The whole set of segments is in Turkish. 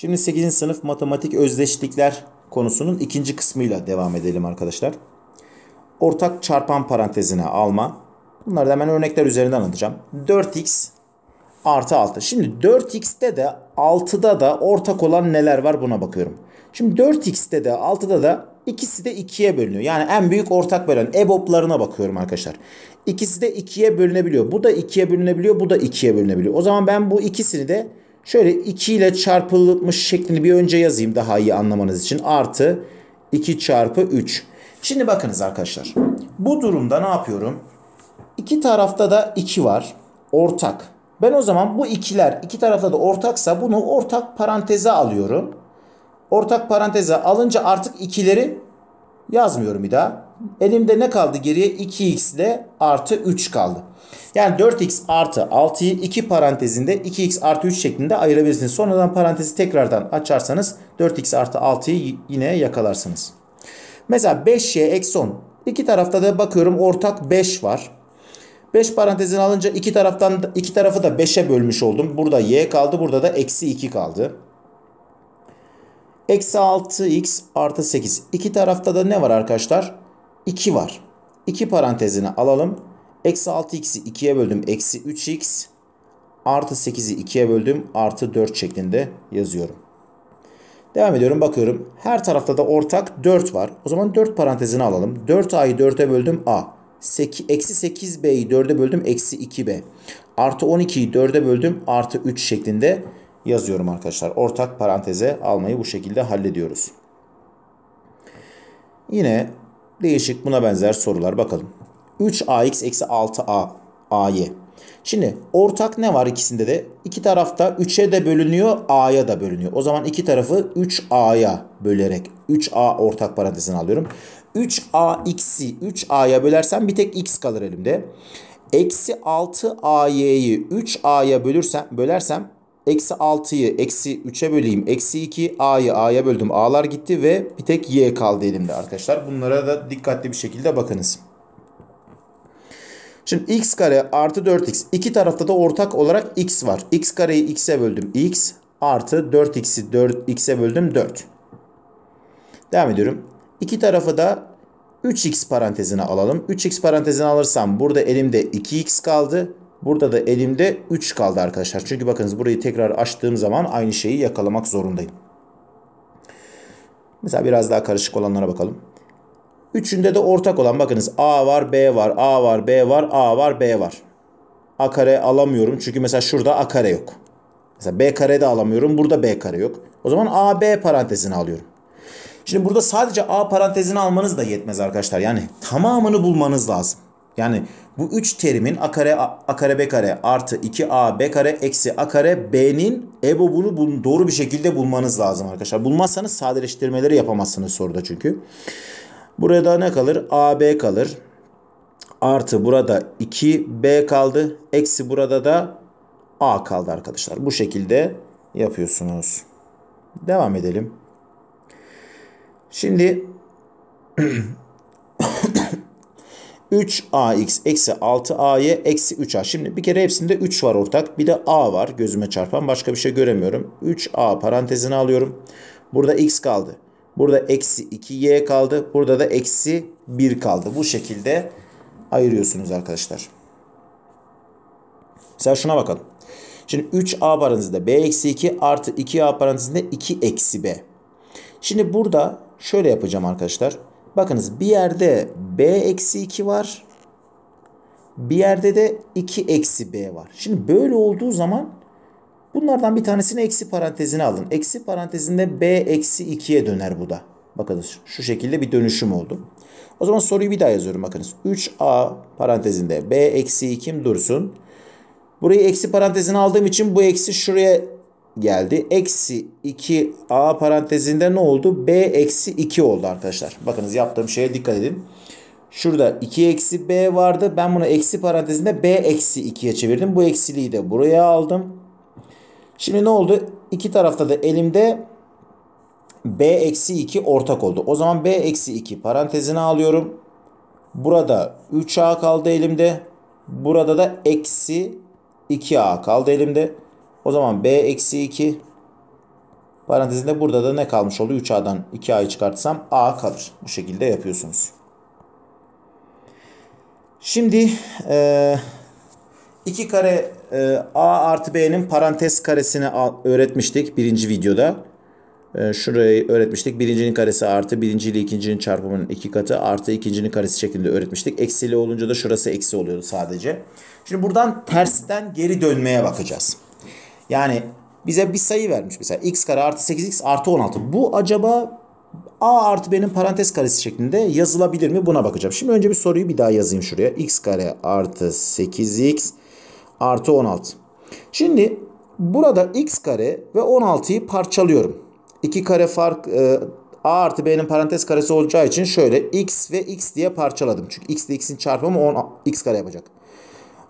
Şimdi 8. sınıf matematik özdeşlikler konusunun ikinci kısmıyla devam edelim arkadaşlar. Ortak çarpan parantezine alma. Bunları da hemen örnekler üzerinden alacağım. 4x artı 6. Şimdi 4x'te de 6'da da ortak olan neler var buna bakıyorum. Şimdi 4x'te de 6'da da ikisi de 2'ye bölünüyor. Yani en büyük ortak bölen EBOB'larına bakıyorum arkadaşlar. İkisi de 2'ye bölünebiliyor. Bu da 2'ye bölünebiliyor. Bu da 2'ye bölünebiliyor. O zaman ben bu ikisini de Şöyle 2 ile çarpılmış şeklini bir önce yazayım daha iyi anlamanız için. Artı 2 çarpı 3. Şimdi bakınız arkadaşlar. Bu durumda ne yapıyorum? İki tarafta da 2 var. Ortak. Ben o zaman bu ikiler iki tarafta da ortaksa bunu ortak paranteze alıyorum. Ortak paranteze alınca artık ikileri yazmıyorum bir daha elimde ne kaldı geriye? 2x ile artı 3 kaldı. Yani 4x artı 6'yı 2 parantezinde 2x artı 3 şeklinde ayırabilirsiniz. Sonradan parantezi tekrardan açarsanız 4x artı 6'yı yine yakalarsınız. Mesela 5y eksi 10. İki tarafta da bakıyorum ortak 5 var. 5 parantezini alınca iki taraftan iki tarafı da 5'e bölmüş oldum. Burada y kaldı, burada da eksi 2 kaldı. Eksi 6x artı 8. İki tarafta da ne var arkadaşlar? 2 var. 2 parantezine alalım. Eksi 6x'i 2'ye böldüm. Eksi 3x artı 8'i 2'ye böldüm. Artı 4 şeklinde yazıyorum. Devam ediyorum bakıyorum. Her tarafta da ortak 4 var. O zaman 4 parantezine alalım. 4a'yı 4'e böldüm a. Eksi 8b'yi 4'e böldüm. Eksi 2b. Artı 12'yi 4'e böldüm. Artı 3 şeklinde yazıyorum arkadaşlar. Ortak paranteze almayı bu şekilde hallediyoruz. Yine Değişik buna benzer sorular bakalım. 3ax eksi 6a ay. Şimdi ortak ne var ikisinde de? İki tarafta 3'e de bölünüyor, a'ya da bölünüyor. O zaman iki tarafı 3a'ya bölerek 3a ortak parantezini alıyorum. 3ax'i 3a'ya bölersem bir tek x kalır elimde. Eksi 6ay'yi 3a'ya bölürsem, bölersem Eksi 6'yı eksi 3'e böleyim. Eksi 2 a'yı a'ya böldüm. A'lar gitti ve bir tek y kaldı elimde arkadaşlar. Bunlara da dikkatli bir şekilde bakınız. Şimdi x kare artı 4x. İki tarafta da ortak olarak x var. x kareyi x'e böldüm. x artı 4x'i 4x'e böldüm 4. Devam ediyorum. İki tarafı da 3x parantezine alalım. 3x parantezine alırsam burada elimde 2x kaldı. Burada da elimde 3 kaldı arkadaşlar. Çünkü bakınız burayı tekrar açtığım zaman aynı şeyi yakalamak zorundayım. Mesela biraz daha karışık olanlara bakalım. Üçünde de ortak olan bakınız A var B var A var B var A var B var. A kare alamıyorum çünkü mesela şurada A kare yok. Mesela B kare de alamıyorum burada B kare yok. O zaman A B parantezini alıyorum. Şimdi burada sadece A parantezini almanız da yetmez arkadaşlar. Yani tamamını bulmanız lazım. Yani bu üç terimin a kare a, a kare b kare artı 2a b kare eksi a kare b'nin ebobunu doğru bir şekilde bulmanız lazım arkadaşlar. Bulmazsanız sadeleştirmeleri yapamazsınız soruda çünkü. Burada ne kalır? a b kalır. Artı burada 2b kaldı. Eksi burada da a kaldı arkadaşlar. Bu şekilde yapıyorsunuz. Devam edelim. Şimdi 3ax eksi 6 ay eksi 3a. Şimdi bir kere hepsinde 3 var ortak. Bir de a var gözüme çarpan. Başka bir şey göremiyorum. 3a parantezini alıyorum. Burada x kaldı. Burada eksi 2y kaldı. Burada da eksi 1 kaldı. Bu şekilde ayırıyorsunuz arkadaşlar. Mesela şuna bakalım. Şimdi 3a parantezinde b eksi 2 artı 2a parantezinde 2 eksi b. Şimdi burada şöyle yapacağım arkadaşlar. Bakınız bir yerde b eksi 2 var. Bir yerde de 2 eksi b var. Şimdi böyle olduğu zaman bunlardan bir tanesini eksi parantezine alın. Eksi parantezinde b eksi 2'ye döner bu da. Bakınız şu şekilde bir dönüşüm oldu. O zaman soruyu bir daha yazıyorum bakınız. 3a parantezinde b eksi 2'm dursun. Burayı eksi parantezine aldığım için bu eksi şuraya geldi. Eksi 2 A parantezinde ne oldu? B eksi 2 oldu arkadaşlar. Bakınız yaptığım şeye dikkat edin. Şurada 2 eksi B vardı. Ben bunu eksi parantezinde B eksi 2'ye çevirdim. Bu eksiliği de buraya aldım. Şimdi ne oldu? İki tarafta da elimde B eksi 2 ortak oldu. O zaman B eksi 2 parantezine alıyorum. Burada 3A kaldı elimde. Burada da eksi 2A kaldı elimde. O zaman B eksi 2 parantezinde burada da ne kalmış oldu? 3A'dan 2A'yı çıkartsam A kalır. Bu şekilde yapıyorsunuz. Şimdi e, kare e, A artı B'nin parantez karesini öğretmiştik birinci videoda. E, şurayı öğretmiştik. Birincinin karesi artı birinci ile ikincinin çarpımının iki katı artı ikincinin karesi şeklinde öğretmiştik. Eksili olunca da şurası eksi oluyordu sadece. Şimdi buradan tersten geri dönmeye bakacağız. Yani bize bir sayı vermiş mesela x kare artı 8x artı 16. Bu acaba a artı b'nin parantez karesi şeklinde yazılabilir mi buna bakacağım. Şimdi önce bir soruyu bir daha yazayım şuraya. x kare artı 8x artı 16. Şimdi burada x kare ve 16'yı parçalıyorum. 2 kare fark e, a artı b'nin parantez karesi olacağı için şöyle x ve x diye parçaladım. Çünkü x ile x'in çarpımı 10 x kare yapacak.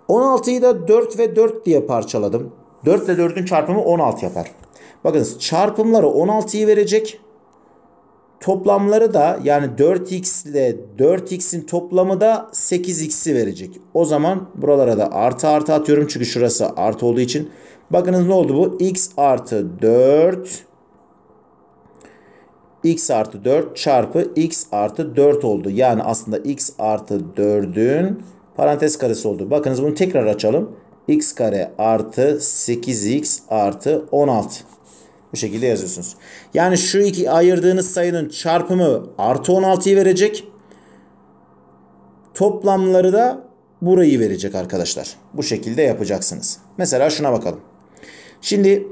16'yı da 4 ve 4 diye parçaladım. 4 ile 4'ün çarpımı 16 yapar. Bakınız çarpımları 16'yı verecek. Toplamları da yani 4x ile 4x'in toplamı da 8x'i verecek. O zaman buralara da artı artı atıyorum çünkü şurası artı olduğu için. Bakınız ne oldu bu? x artı 4 x artı 4 çarpı x artı 4 oldu. Yani aslında x artı 4'ün parantez karesi oldu. Bakınız bunu tekrar açalım x kare artı 8x artı 16. Bu şekilde yazıyorsunuz. Yani şu iki ayırdığınız sayının çarpımı artı 16'yı verecek. Toplamları da burayı verecek arkadaşlar. Bu şekilde yapacaksınız. Mesela şuna bakalım. Şimdi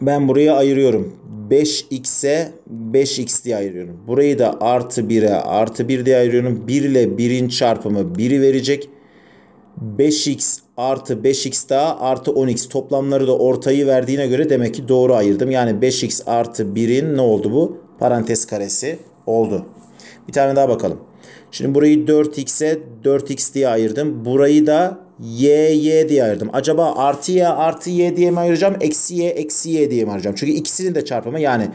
ben buraya ayırıyorum. 5x'e 5x diye ayırıyorum. Burayı da artı 1'e artı 1 diye ayırıyorum. 1 ile 1'in çarpımı 1'i verecek. 5x artı 5x daha artı 10x toplamları da ortayı verdiğine göre demek ki doğru ayırdım. Yani 5x artı 1'in ne oldu bu? Parantez karesi oldu. Bir tane daha bakalım. Şimdi burayı 4x'e 4x diye ayırdım. Burayı da y y diye ayırdım. Acaba artı y artı y diye mi ayıracağım? Eksi y eksi y diye mi ayıracağım? Çünkü ikisinin de çarpımı yani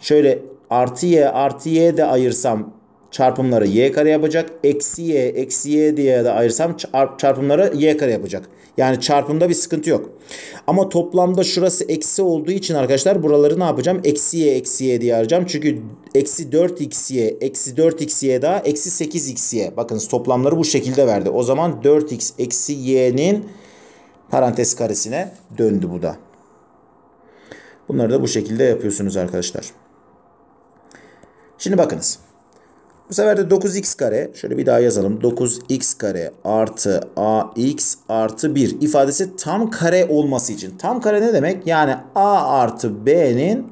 şöyle artı y artı y de ayırsam çarpımları y kare yapacak. Eksi y, eksi y diye de ayırsam çarp, çarpımları y kare yapacak. Yani çarpımda bir sıkıntı yok. Ama toplamda şurası eksi olduğu için arkadaşlar buraları ne yapacağım? Eksi y, eksi y diye ayıracağım. Çünkü eksi 4xy, eksi 4xy daha eksi 8xy. Bakınız toplamları bu şekilde verdi. O zaman 4x eksi y'nin parantez karesine döndü bu da. Bunları da bu şekilde yapıyorsunuz arkadaşlar. Şimdi bakınız. Bu sefer de 9x kare şöyle bir daha yazalım. 9x kare artı ax artı 1 ifadesi tam kare olması için. Tam kare ne demek? Yani a artı b'nin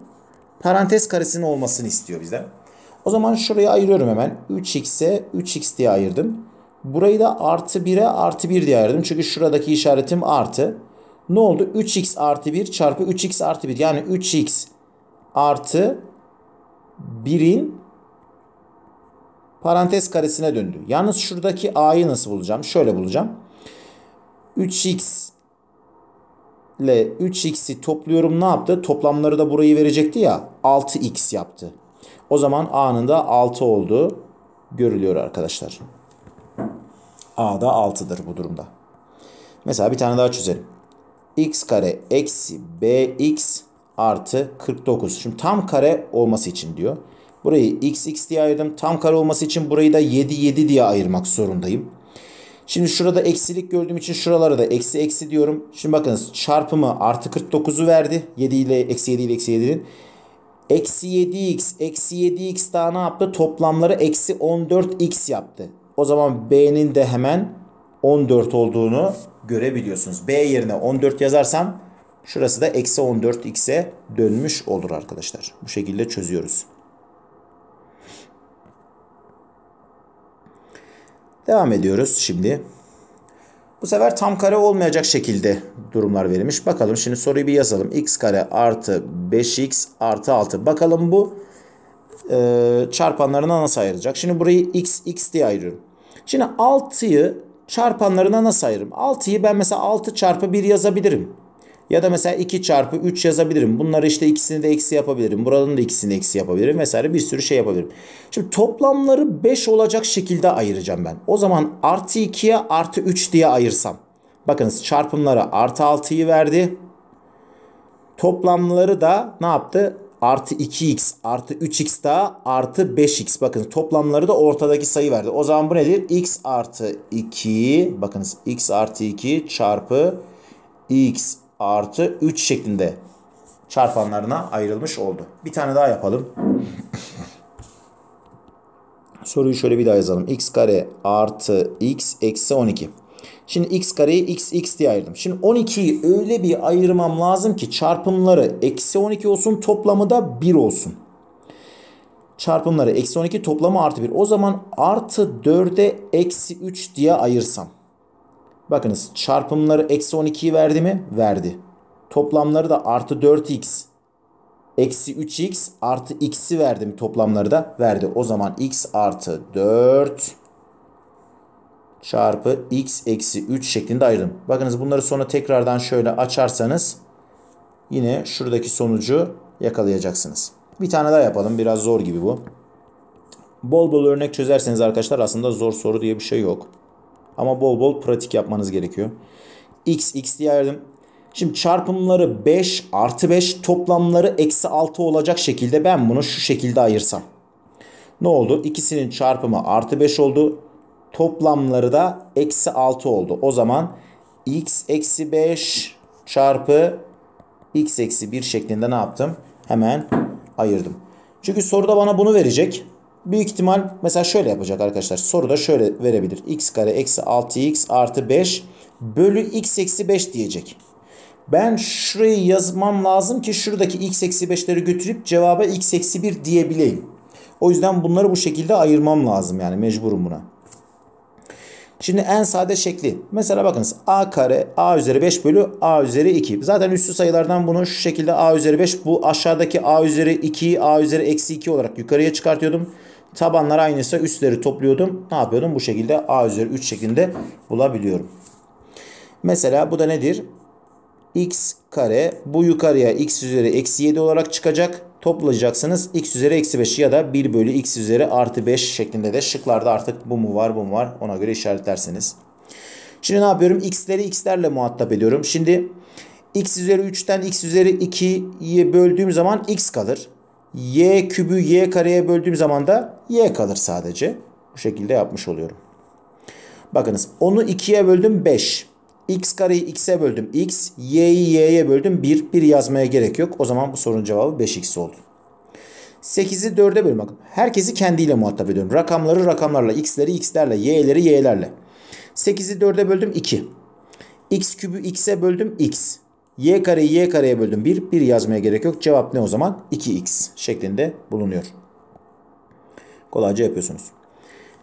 parantez karesinin olmasını istiyor bizden. O zaman şurayı ayırıyorum hemen. 3x'e 3x diye ayırdım. Burayı da artı 1'e artı 1 diye ayırdım. Çünkü şuradaki işaretim artı. Ne oldu? 3x artı 1 çarpı 3x artı 1. Yani 3x artı 1'in parantez karesine döndü. Yalnız şuradaki a'yı nasıl bulacağım? Şöyle bulacağım. 3x ile 3x'i topluyorum ne yaptı? Toplamları da burayı verecekti ya 6x yaptı. O zaman a'nın da 6 olduğu görülüyor arkadaşlar. a da 6'dır bu durumda. Mesela bir tane daha çözelim. x kare eksi bx artı 49. Şimdi tam kare olması için diyor. Burayı x x diye ayırdım. Tam kare olması için burayı da 7 7 diye ayırmak zorundayım. Şimdi şurada eksilik gördüğüm için şuralara da eksi eksi diyorum. Şimdi bakınız çarpımı artı 49'u verdi. 7 ile eksi 7 ile eksi 7'nin. Eksi 7x eksi 7x daha ne yaptı? Toplamları eksi 14x yaptı. O zaman b'nin de hemen 14 olduğunu görebiliyorsunuz. b yerine 14 yazarsam şurası da eksi 14x'e dönmüş olur arkadaşlar. Bu şekilde çözüyoruz. Devam ediyoruz şimdi. Bu sefer tam kare olmayacak şekilde durumlar verilmiş. Bakalım şimdi soruyu bir yazalım. x kare artı 5x artı 6. Bakalım bu e, çarpanlarına nasıl ayıracak? Şimdi burayı x x diye ayırıyorum. Şimdi 6'yı çarpanlarına nasıl ayırırım? 6'yı ben mesela 6 çarpı 1 yazabilirim. Ya da mesela 2 çarpı 3 yazabilirim. Bunları işte ikisini de eksi yapabilirim. Buranın da ikisini eksi yapabilirim vesaire bir sürü şey yapabilirim. Şimdi toplamları 5 olacak şekilde ayıracağım ben. O zaman artı 2'ye artı 3 diye ayırsam. Bakınız çarpımlara artı 6'yı verdi. Toplamları da ne yaptı? Artı 2x artı 3x daha artı 5x. Bakın toplamları da ortadaki sayı verdi. O zaman bu nedir? x artı 2 bakınız x artı 2 çarpı x artı 3 şeklinde çarpanlarına ayrılmış oldu. Bir tane daha yapalım. Soruyu şöyle bir daha yazalım. x kare artı x eksi 12. Şimdi x kareyi x x diye ayırdım. Şimdi 12'yi öyle bir ayırmam lazım ki çarpımları eksi 12 olsun toplamı da 1 olsun. Çarpımları eksi 12 toplamı artı 1. O zaman artı 4'e eksi 3 diye ayırsam. Bakınız çarpımları eksi 12'yi verdi mi? Verdi. Toplamları da artı 4x eksi 3x artı x'i verdi mi? Toplamları da verdi. O zaman x artı 4 çarpı x eksi 3 şeklinde ayırdım. Bakınız bunları sonra tekrardan şöyle açarsanız yine şuradaki sonucu yakalayacaksınız. Bir tane daha yapalım. Biraz zor gibi bu. Bol bol örnek çözerseniz arkadaşlar aslında zor soru diye bir şey yok. Ama bol bol pratik yapmanız gerekiyor. X, X diye Şimdi çarpımları 5 artı 5 toplamları eksi 6 olacak şekilde ben bunu şu şekilde ayırsam. Ne oldu? İkisinin çarpımı artı 5 oldu. Toplamları da eksi 6 oldu. O zaman x eksi 5 çarpı x eksi 1 şeklinde ne yaptım? Hemen ayırdım. Çünkü soruda bana bunu verecek. Büyük ihtimal mesela şöyle yapacak arkadaşlar. Soru da şöyle verebilir. x kare eksi 6x artı 5 bölü x eksi 5 diyecek. Ben şurayı yazmam lazım ki şuradaki x eksi 5'leri götürüp cevaba x eksi 1 diyebileyim. O yüzden bunları bu şekilde ayırmam lazım yani mecburum buna. Şimdi en sade şekli. Mesela bakınız a kare a üzeri 5 bölü a üzeri 2. Zaten üstü sayılardan bunu şu şekilde a üzeri 5 bu aşağıdaki a üzeri 2'yi a üzeri eksi 2 olarak yukarıya çıkartıyordum. Tabanlar aynıysa üstleri topluyordum. Ne yapıyordum? Bu şekilde A üzeri 3 şeklinde bulabiliyorum. Mesela bu da nedir? x kare bu yukarıya x üzeri eksi 7 olarak çıkacak. Toplayacaksınız x üzeri eksi 5 ya da 1 bölü x üzeri artı 5 şeklinde de şıklarda artık bu mu var bu mu var ona göre işaretlersiniz. Şimdi ne yapıyorum? x'leri x'lerle muhatap ediyorum. Şimdi x üzeri 3'ten x üzeri 2'yi böldüğüm zaman x kalır y kübü y kareye böldüğüm zaman da y kalır sadece. Bu şekilde yapmış oluyorum. Bakınız onu 2'ye böldüm 5. x kareyi x'e böldüm x. y'yi y'ye böldüm 1. 1 yazmaya gerek yok. O zaman bu sorunun cevabı 5x oldu. 8'i 4'e bölün. Bakın herkesi kendiyle muhatap ediyorum. Rakamları rakamlarla, x'leri x'lerle, y'leri y'lerle. 8'i 4'e böldüm 2. x kübü x'e böldüm x y kareyi y kareye böldüm 1. 1 yazmaya gerek yok. Cevap ne o zaman? 2x şeklinde bulunuyor. Kolayca yapıyorsunuz.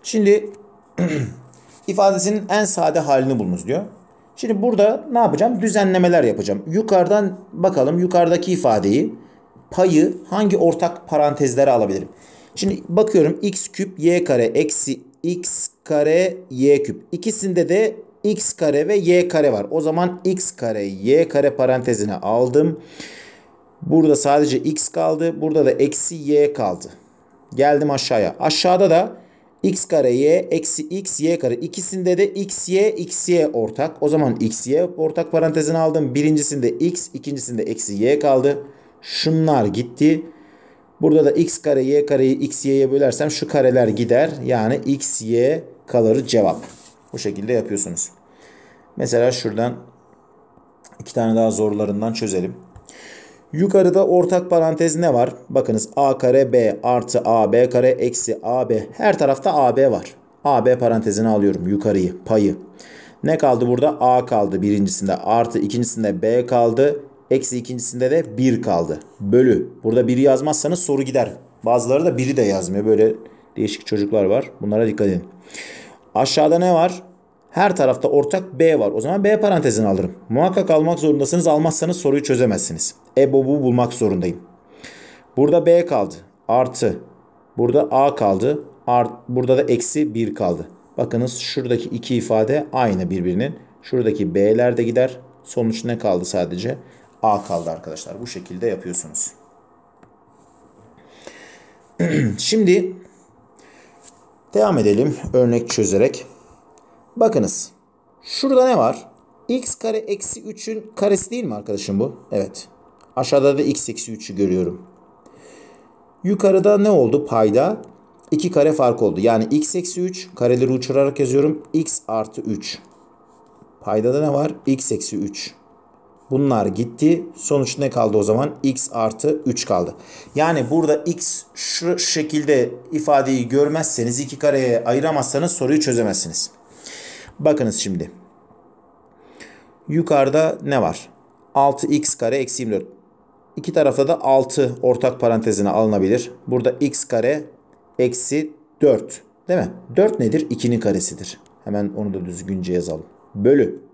Şimdi ifadesinin en sade halini bulunuz diyor. Şimdi burada ne yapacağım? Düzenlemeler yapacağım. Yukarıdan bakalım yukarıdaki ifadeyi payı hangi ortak parantezlere alabilirim? Şimdi bakıyorum x küp y kare eksi x kare y küp. İkisinde de x kare ve y kare var. O zaman x kare y kare parantezine aldım. Burada sadece x kaldı. Burada da eksi y kaldı. Geldim aşağıya. Aşağıda da x kare y eksi x y kare. İkisinde de x y x y ortak. O zaman x y ortak parantezine aldım. Birincisinde x ikincisinde eksi y kaldı. Şunlar gitti. Burada da x kare y kareyi x y'ye bölersem şu kareler gider. Yani x y kalır cevap. Bu şekilde yapıyorsunuz. Mesela şuradan iki tane daha zorlarından çözelim. Yukarıda ortak parantez ne var? Bakınız a kare b artı ab kare eksi ab. Her tarafta ab var. ab parantezini alıyorum yukarıyı payı. Ne kaldı burada? a kaldı birincisinde artı ikincisinde b kaldı. Eksi ikincisinde de 1 kaldı. Bölü. Burada 1'i yazmazsanız soru gider. Bazıları da 1'i de yazmıyor. Böyle değişik çocuklar var. Bunlara dikkat edin. Aşağıda ne var? Her tarafta ortak B var. O zaman B parantezini alırım. Muhakkak almak zorundasınız. Almazsanız soruyu çözemezsiniz. EBOB'u bulmak zorundayım. Burada B kaldı. Artı. Burada A kaldı. Art, burada da eksi 1 kaldı. Bakınız şuradaki iki ifade aynı birbirinin. Şuradaki B'ler de gider. Sonuç ne kaldı sadece? A kaldı arkadaşlar. Bu şekilde yapıyorsunuz. Şimdi Devam edelim örnek çözerek. Bakınız. Şurada ne var? x kare eksi 3'ün karesi değil mi arkadaşım bu? Evet. Aşağıda da x eksi 3'ü görüyorum. Yukarıda ne oldu payda? 2 kare fark oldu. Yani x eksi 3 kareleri uçurarak yazıyorum. x artı 3. Payda da ne var? x eksi 3. Bunlar gitti. Sonuç ne kaldı o zaman? X artı 3 kaldı. Yani burada X şu şekilde ifadeyi görmezseniz iki kareye ayıramazsanız soruyu çözemezsiniz. Bakınız şimdi. Yukarıda ne var? 6x kare eksi 24. İki tarafta da 6 ortak parantezine alınabilir. Burada x kare eksi 4 değil mi? 4 nedir? 2'nin karesidir. Hemen onu da düzgünce yazalım. Bölü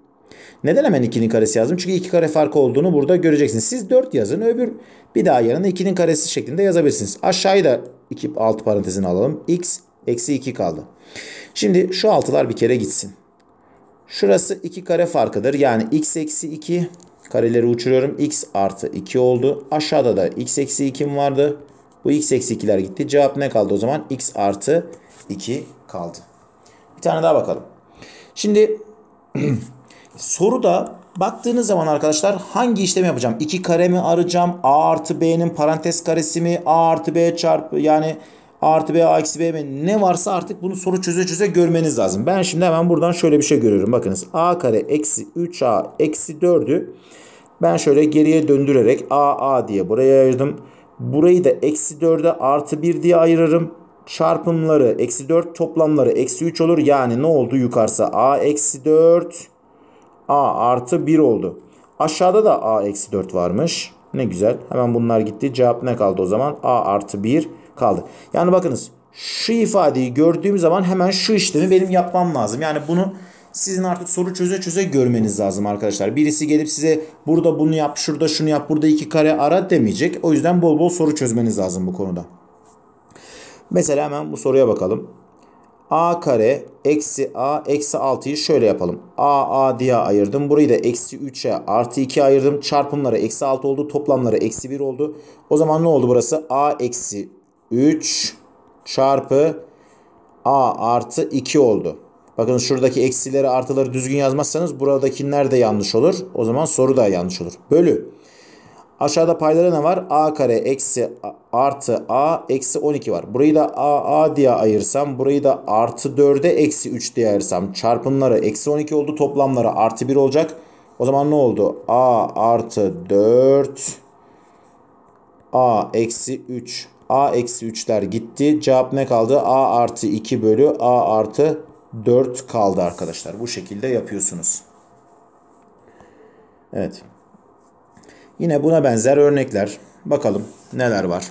neden hemen 2'nin karesi yazdım? Çünkü 2 kare farkı olduğunu burada göreceksiniz. Siz 4 yazın öbür bir daha yanına 2'nin karesi şeklinde yazabilirsiniz. Aşağıya da 2 alt parantezini alalım. x eksi 2 kaldı. Şimdi şu altılar bir kere gitsin. Şurası 2 kare farkıdır. Yani x eksi 2 kareleri uçuruyorum. x artı 2 oldu. Aşağıda da x eksi 2'm vardı. Bu x eksi 2'ler gitti. Cevap ne kaldı o zaman? x artı 2 kaldı. Bir tane daha bakalım. Şimdi Soru da baktığınız zaman arkadaşlar hangi işlemi yapacağım? 2 karemi arayacağım. A artı B'nin parantez karesi mi? A artı B çarpı yani A artı B A eksi B mi? Ne varsa artık bunu soru çöze çöze görmeniz lazım. Ben şimdi hemen buradan şöyle bir şey görüyorum. Bakınız A kare eksi 3A eksi 4'ü ben şöyle geriye döndürerek A A diye buraya ayırdım. Burayı da eksi 4'e artı 1 diye ayırırım çarpımları eksi 4 toplamları eksi 3 olur. Yani ne oldu yukarısa a eksi 4 a artı 1 oldu. Aşağıda da a eksi 4 varmış. Ne güzel. Hemen bunlar gitti. Cevap ne kaldı o zaman? a artı 1 kaldı. Yani bakınız şu ifadeyi gördüğüm zaman hemen şu işlemi benim yapmam lazım. Yani bunu sizin artık soru çöze çöze görmeniz lazım arkadaşlar. Birisi gelip size burada bunu yap, şurada şunu yap, burada iki kare ara demeyecek. O yüzden bol bol soru çözmeniz lazım bu konuda. Mesela hemen bu soruya bakalım a kare eksi a eksi 6'yı şöyle yapalım. a a diye ayırdım. Burayı da eksi 3'e artı 2 ayırdım. Çarpımları eksi 6 oldu. Toplamları eksi 1 oldu. O zaman ne oldu burası? a eksi 3 çarpı a artı 2 oldu. Bakın şuradaki eksileri artıları düzgün yazmazsanız buradakiler de yanlış olur. O zaman soru da yanlış olur. Bölü Aşağıda paylara ne var? A kare eksi artı A eksi 12 var. Burayı da A, A diye ayırsam. Burayı da artı 4'e eksi 3 diye ayırsam. Çarpımları eksi 12 oldu. Toplamları artı 1 olacak. O zaman ne oldu? A artı 4. A eksi 3. A eksi 3'ler gitti. Cevap ne kaldı? A artı 2 bölü A artı 4 kaldı arkadaşlar. Bu şekilde yapıyorsunuz. Evet. Yine buna benzer örnekler. Bakalım neler var.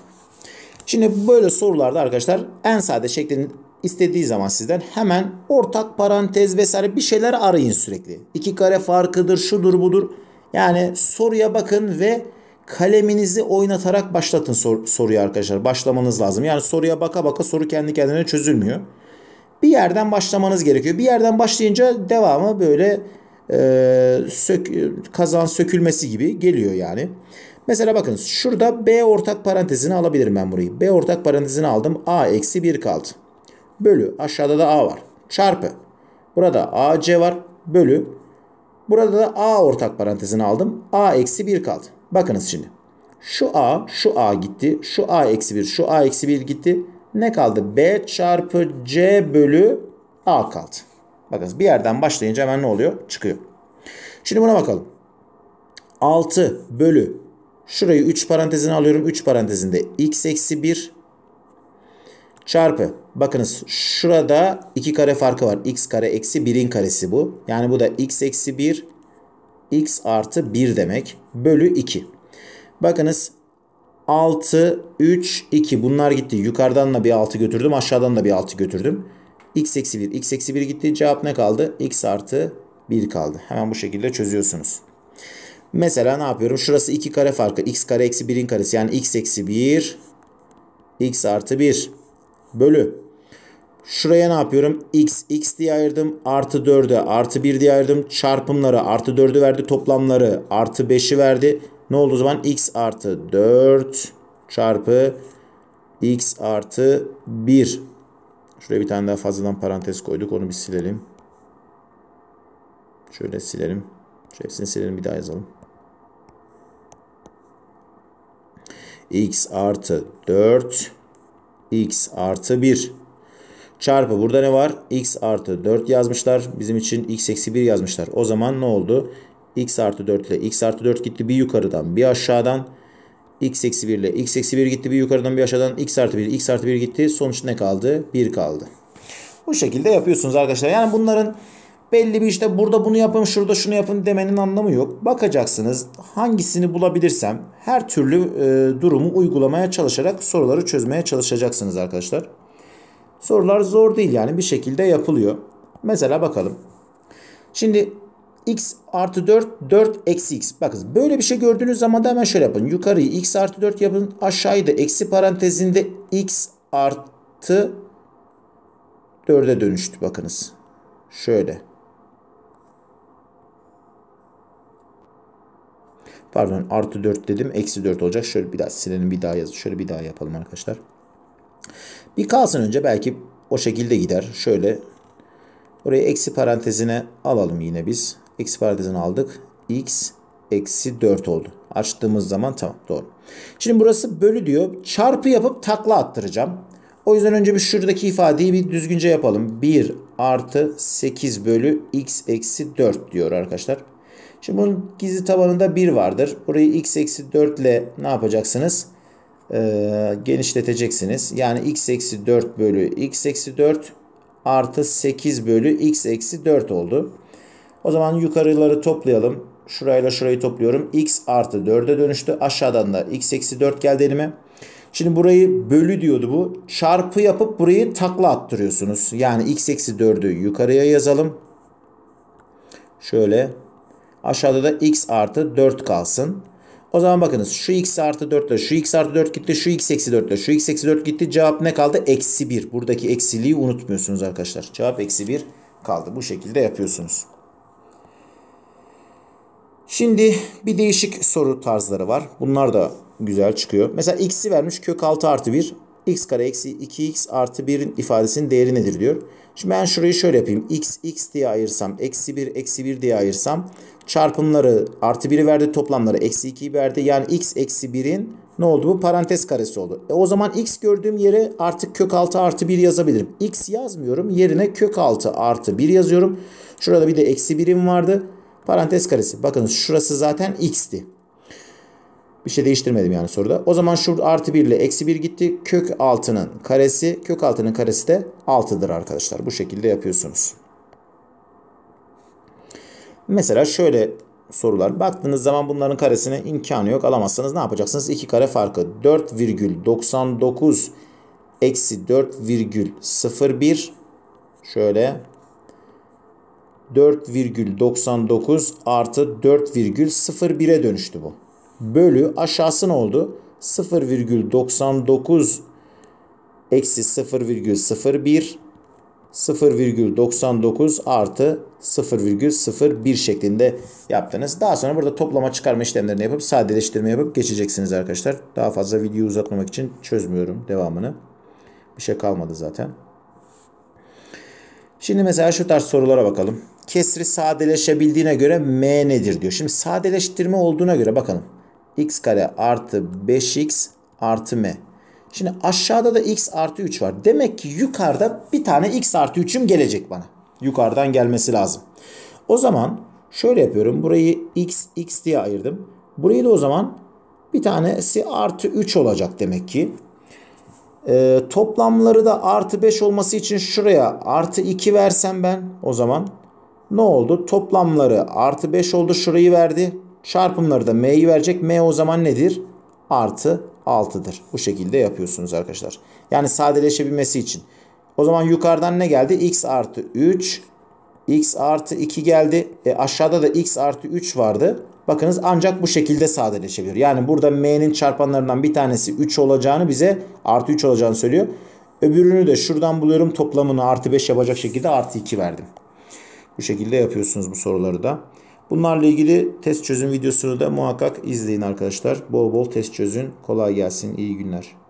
Şimdi böyle sorularda arkadaşlar en sade şeklini istediği zaman sizden hemen ortak parantez vesaire bir şeyler arayın sürekli. İki kare farkıdır, şudur budur. Yani soruya bakın ve kaleminizi oynatarak başlatın sor soruyu arkadaşlar. Başlamanız lazım. Yani soruya baka baka soru kendi kendine çözülmüyor. Bir yerden başlamanız gerekiyor. Bir yerden başlayınca devamı böyle e, sök, kazan sökülmesi gibi geliyor yani. Mesela bakın şurada B ortak parantezini alabilirim ben burayı. B ortak parantezini aldım. A eksi 1 kaldı. Bölü. Aşağıda da A var. Çarpı. Burada ac var. Bölü. Burada da A ortak parantezini aldım. A eksi 1 kaldı. Bakınız şimdi. Şu A, şu A gitti. Şu A eksi 1, şu A eksi 1 gitti. Ne kaldı? B çarpı C bölü A kaldı. Bakın bir yerden başlayınca hemen ne oluyor? Çıkıyor. Şimdi buna bakalım. 6 bölü şurayı 3 parantezine alıyorum. 3 parantezinde x eksi 1 çarpı. Bakınız şurada 2 kare farkı var. x kare eksi 1'in karesi bu. Yani bu da x eksi 1 x artı 1 demek. Bölü 2. Bakınız 6, 3, 2 bunlar gitti. Yukarıdan da bir 6 götürdüm. Aşağıdan da bir 6 götürdüm x eksi 1. x eksi 1 gitti. Cevap ne kaldı? x artı 1 kaldı. Hemen bu şekilde çözüyorsunuz. Mesela ne yapıyorum? Şurası 2 kare farkı. x kare eksi 1'in karesi. Yani x eksi 1 x artı 1 bölü. Şuraya ne yapıyorum? x x diye ayırdım. Artı 4'e artı 1 diye ayırdım. Çarpımları artı 4'ü verdi. Toplamları artı 5'i verdi. Ne oldu o zaman? x artı 4 çarpı x artı 1 Şuraya bir tane daha fazladan parantez koyduk. Onu bir silelim. Şöyle silelim. Şu hepsini silelim bir daha yazalım. x artı 4 x artı 1 çarpı burada ne var? x artı 4 yazmışlar. Bizim için x eksi 1 yazmışlar. O zaman ne oldu? x artı 4 ile x artı 4 gitti. Bir yukarıdan bir aşağıdan x eksi 1 ile x eksi 1 gitti bir yukarıdan bir aşağıdan x artı 1 x artı 1 gitti sonuç ne kaldı 1 kaldı. Bu şekilde yapıyorsunuz arkadaşlar yani bunların belli bir işte burada bunu yapın şurada şunu yapın demenin anlamı yok. Bakacaksınız hangisini bulabilirsem her türlü e, durumu uygulamaya çalışarak soruları çözmeye çalışacaksınız arkadaşlar. Sorular zor değil yani bir şekilde yapılıyor. Mesela bakalım. Şimdi x artı 4 4 eksi x. Bakın böyle bir şey gördüğünüz zaman da hemen şöyle yapın. Yukarıyı x artı 4 yapın. Aşağıyı da eksi parantezinde x artı 4'e dönüştü bakınız. Şöyle. Pardon artı 4 dedim. Eksi 4 olacak. Şöyle bir daha silelim bir daha yazın. Şöyle bir daha yapalım arkadaşlar. Bir kalsın önce belki o şekilde gider. Şöyle Orayı eksi parantezine alalım yine biz. X parantezini aldık. X eksi 4 oldu. Açtığımız zaman tamam doğru. Şimdi burası bölü diyor. Çarpı yapıp takla attıracağım. O yüzden önce bir şuradaki ifadeyi bir düzgünce yapalım. 1 artı 8 bölü x eksi 4 diyor arkadaşlar. Şimdi bunun gizli tabanında 1 vardır. Burayı x eksi 4 ile ne yapacaksınız? Ee, genişleteceksiniz. Yani x eksi 4 bölü x eksi 4 artı 8 bölü x eksi 4 oldu. O zaman yukarıları toplayalım. Şurayla şurayı topluyorum. X artı 4'e dönüştü. Aşağıdan da x eksi 4 geldi elime. Şimdi burayı bölü diyordu bu. Çarpı yapıp burayı takla attırıyorsunuz. Yani x eksi 4'ü yukarıya yazalım. Şöyle. Aşağıda da x artı 4 kalsın. O zaman bakınız şu x artı 4 ile şu x artı 4 gitti. Şu x eksi 4 ile şu x eksi 4 gitti. Cevap ne kaldı? Eksi 1. Buradaki eksiliği unutmuyorsunuz arkadaşlar. Cevap eksi 1 kaldı. Bu şekilde yapıyorsunuz. Şimdi bir değişik soru tarzları var. Bunlar da güzel çıkıyor. Mesela x'i vermiş kök 6 artı 1. x kare eksi 2x artı 1'in ifadesinin değeri nedir diyor. Şimdi ben şurayı şöyle yapayım. x x diye ayırsam eksi 1 eksi 1 diye ayırsam çarpımları artı 1'i verdi toplamları eksi 2'yi verdi. Yani x eksi 1'in ne oldu bu? Parantez karesi oldu. E o zaman x gördüğüm yere artık kök 6 artı 1 yazabilirim. x yazmıyorum. Yerine kök 6 artı 1 yazıyorum. Şurada bir de eksi 1'im vardı. Parantez karesi. Bakın şurası zaten x'ti. Bir şey değiştirmedim yani soruda. O zaman şu artı 1 ile eksi 1 gitti. Kök altının karesi. Kök altının karesi de 6'dır arkadaşlar. Bu şekilde yapıyorsunuz. Mesela şöyle sorular. Baktığınız zaman bunların karesine imkanı yok alamazsanız ne yapacaksınız? 2 kare farkı 4,99 eksi 4,01 şöyle 4,99 artı 4,01'e dönüştü bu. Bölü aşağısı ne oldu? 0,99 eksi 0,01 0,99 artı 0,01 şeklinde yaptınız. Daha sonra burada toplama çıkarma işlemlerini yapıp sadeleştirme yapıp geçeceksiniz arkadaşlar. Daha fazla videoyu uzatmamak için çözmüyorum devamını. Bir şey kalmadı zaten. Şimdi mesela şu tarz sorulara bakalım. Kesri sadeleşebildiğine göre m nedir diyor. Şimdi sadeleştirme olduğuna göre bakalım. x kare artı 5x artı m. Şimdi aşağıda da x artı 3 var. Demek ki yukarıda bir tane x artı 3'üm gelecek bana. Yukarıdan gelmesi lazım. O zaman şöyle yapıyorum. Burayı x x diye ayırdım. Burayı da o zaman bir tanesi artı 3 olacak demek ki. E, toplamları da artı 5 olması için şuraya artı 2 versem ben o zaman ne oldu? Toplamları artı 5 oldu şurayı verdi. Çarpımları da m'yi verecek. m o zaman nedir? Artı 6'dır. Bu şekilde yapıyorsunuz arkadaşlar. Yani sadeleşebilmesi için. O zaman yukarıdan ne geldi? x artı 3 x artı 2 geldi. E aşağıda da x artı 3 vardı. Bakınız ancak bu şekilde sadeleşebilir. Yani burada m'nin çarpanlarından bir tanesi 3 olacağını bize artı 3 olacağını söylüyor. Öbürünü de şuradan buluyorum toplamını artı 5 yapacak şekilde artı 2 verdim. Bu şekilde yapıyorsunuz bu soruları da. Bunlarla ilgili test çözüm videosunu da muhakkak izleyin arkadaşlar. Bol bol test çözün. Kolay gelsin. İyi günler.